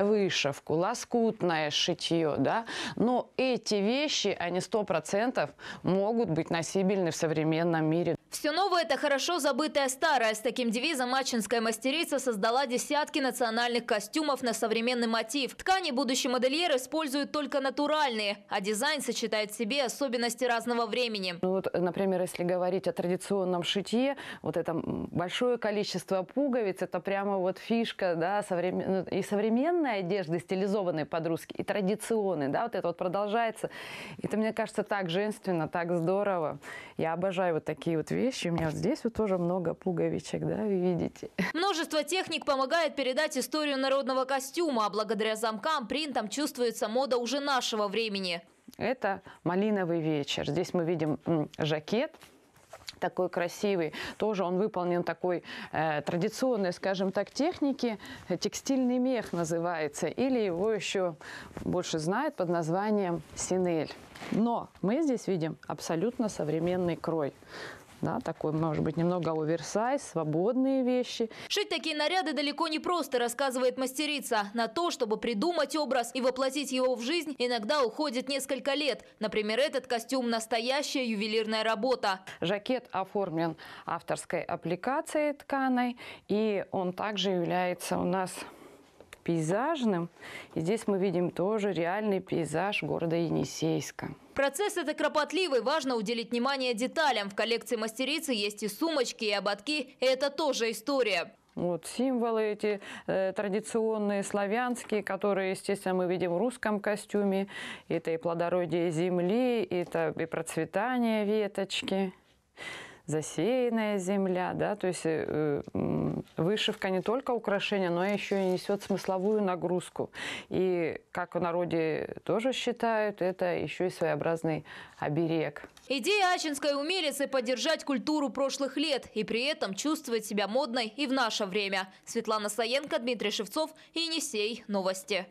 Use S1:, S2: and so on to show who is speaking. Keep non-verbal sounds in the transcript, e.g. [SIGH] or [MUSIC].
S1: вышивку, лоскутное шитье, да, но эти вещи, они 100% могут быть носибельны в современном мире.
S2: Все новое – это хорошо забытое старое. С таким девизом ачинская мастерица создала десятки национальных костюмов на современный мотив. Ткани будущий модельер используют только натуральные, а дизайн сочетает в себе особенности разного времени.
S1: Ну вот, например, если говорить о традиционном шитье, вот это большое количество пуговиц – это прямо вот фишка да, современ... Ну, и современной одежды, стилизованной под русский, и традиционной. Да, вот это вот продолжается. Это, мне кажется, так женственно, так здорово. Я обожаю вот такие вот вещи вещи. У меня вот здесь вот тоже много пуговичек, да, вы видите.
S2: [LAUGHS] Множество техник помогает передать историю народного костюма, а благодаря замкам, принтам чувствуется мода уже нашего времени. Это «Малиновый
S1: вечер». Здесь мы видим жакет, такой красивый. Тоже он выполнен такой э, традиционной, скажем так, техники. Текстильный мех называется. Или его еще больше знают под названием синель. Но мы здесь видим абсолютно современный крой да, такой, может быть, немного оверсайз, свободные вещи.
S2: Шить такие наряды далеко не просто, рассказывает мастерица. На то, чтобы придумать образ и воплотить его в жизнь, иногда уходит несколько лет. Например, этот костюм – настоящая ювелирная работа.
S1: Жакет оформлен авторской аппликацией тканой, и он также является у нас пейзажным. И здесь мы видим тоже реальный пейзаж города Енисейска.
S2: Процесс это кропотливый, важно уделить внимание деталям. В коллекции мастерицы есть и сумочки, и ободки. это тоже история.
S1: Вот символы эти э, традиционные славянские, которые, естественно, мы видим в русском костюме. Это и плодородие земли, это и процветание веточки засеянная земля, да, то есть э, вышивка не только украшение, но еще и несет смысловую нагрузку. И, как в народе тоже считают, это еще и своеобразный оберег.
S2: Идея Ачинской умелицы – поддержать культуру прошлых лет и при этом чувствовать себя модной и в наше время. Светлана Саенко, Дмитрий Шевцов, Енисей. Новости.